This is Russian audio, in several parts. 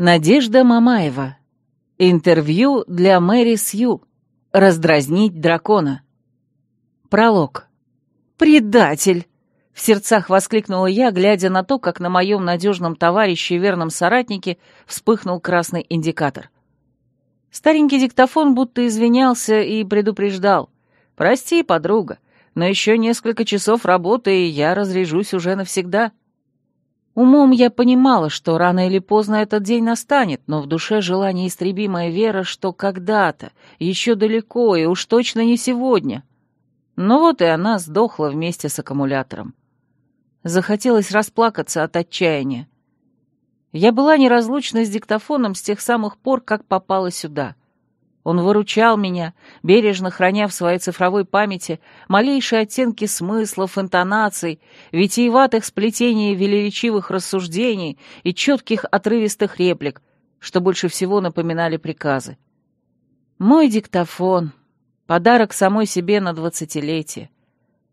Надежда Мамаева. Интервью для Мэри Сью. Раздразнить дракона. Пролог. «Предатель!» — в сердцах воскликнула я, глядя на то, как на моем надежном товарище и верном соратнике вспыхнул красный индикатор. Старенький диктофон будто извинялся и предупреждал. «Прости, подруга, но еще несколько часов работы, и я разрежусь уже навсегда». Умом я понимала, что рано или поздно этот день настанет, но в душе жила неистребимая вера, что когда-то, еще далеко и уж точно не сегодня. Но ну вот и она сдохла вместе с аккумулятором. Захотелось расплакаться от отчаяния. Я была неразлучна с диктофоном с тех самых пор, как попала сюда. Он выручал меня, бережно храня в своей цифровой памяти малейшие оттенки смыслов, интонаций, витиеватых сплетений велеречивых рассуждений и четких отрывистых реплик, что больше всего напоминали приказы. Мой диктофон — подарок самой себе на двадцатилетие.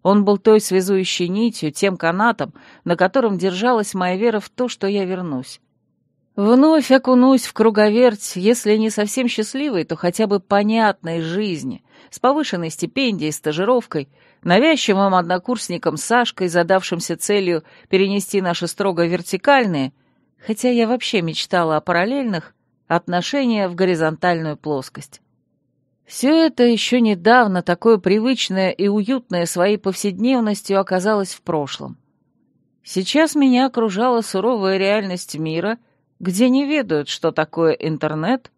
Он был той связующей нитью, тем канатом, на котором держалась моя вера в то, что я вернусь. Вновь окунусь в круговерть, если не совсем счастливой, то хотя бы понятной жизни, с повышенной стипендией, стажировкой, навязчивым однокурсником Сашкой, задавшимся целью перенести наши строго вертикальные, хотя я вообще мечтала о параллельных, отношения в горизонтальную плоскость. Все это еще недавно такое привычное и уютное своей повседневностью оказалось в прошлом. Сейчас меня окружала суровая реальность мира — где не ведают, что такое интернет,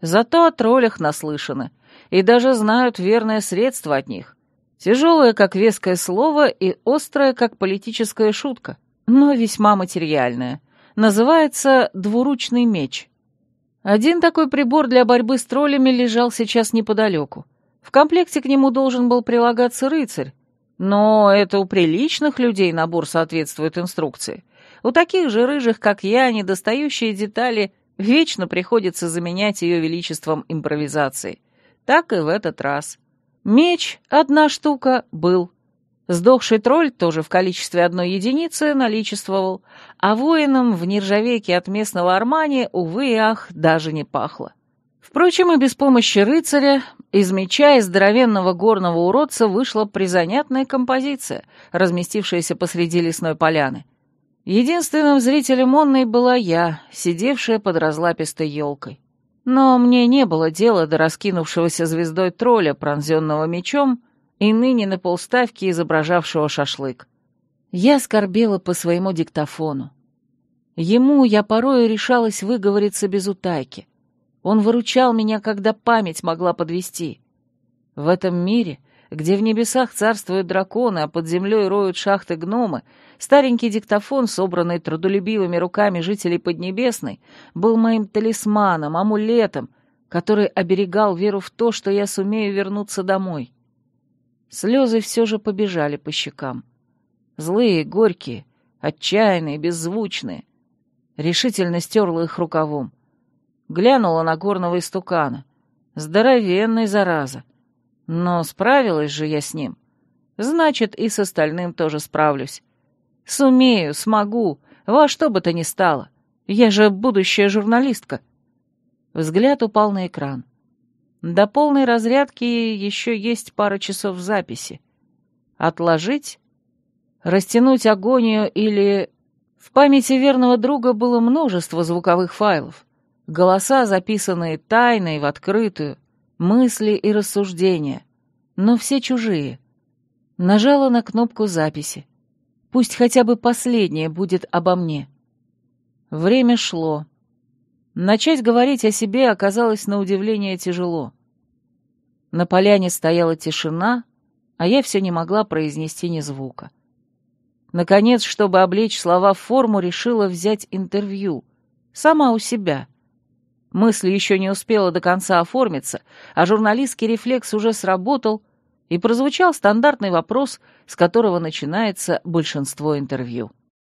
зато о троллях наслышаны и даже знают верное средство от них. Тяжелое, как веское слово, и острое, как политическая шутка, но весьма материальное. Называется «двуручный меч». Один такой прибор для борьбы с троллями лежал сейчас неподалеку. В комплекте к нему должен был прилагаться рыцарь, но это у приличных людей набор соответствует инструкции. У таких же рыжих, как я, недостающие детали вечно приходится заменять ее величеством импровизации. Так и в этот раз. Меч — одна штука, был. Сдохший тролль тоже в количестве одной единицы наличествовал, а воинам в нержавейке от местного Армани, увы и ах, даже не пахло. Впрочем, и без помощи рыцаря из меча и здоровенного горного уродца вышла призанятная композиция, разместившаяся посреди лесной поляны. Единственным зрителем онной была я, сидевшая под разлапистой елкой. Но мне не было дела до раскинувшегося звездой тролля, пронзенного мечом, и ныне на полставке изображавшего шашлык. Я скорбела по своему диктофону. Ему я порою решалась выговориться без утайки — он выручал меня, когда память могла подвести. В этом мире, где в небесах царствуют драконы, а под землей роют шахты гномы, старенький диктофон, собранный трудолюбивыми руками жителей Поднебесной, был моим талисманом, амулетом, который оберегал веру в то, что я сумею вернуться домой. Слезы все же побежали по щекам. Злые, горькие, отчаянные, беззвучные. Решительно стерла их рукавом. Глянула на горного истукана. Здоровенный, зараза. Но справилась же я с ним. Значит, и с остальным тоже справлюсь. Сумею, смогу, во что бы то ни стало. Я же будущая журналистка. Взгляд упал на экран. До полной разрядки еще есть пара часов записи. Отложить? Растянуть агонию или... В памяти верного друга было множество звуковых файлов. Голоса, записанные тайно и в открытую, мысли и рассуждения, но все чужие. Нажала на кнопку записи. Пусть хотя бы последнее будет обо мне. Время шло. Начать говорить о себе оказалось на удивление тяжело. На поляне стояла тишина, а я все не могла произнести ни звука. Наконец, чтобы облечь слова в форму, решила взять интервью. Сама у себя. Мысль еще не успела до конца оформиться, а журналистский рефлекс уже сработал, и прозвучал стандартный вопрос, с которого начинается большинство интервью.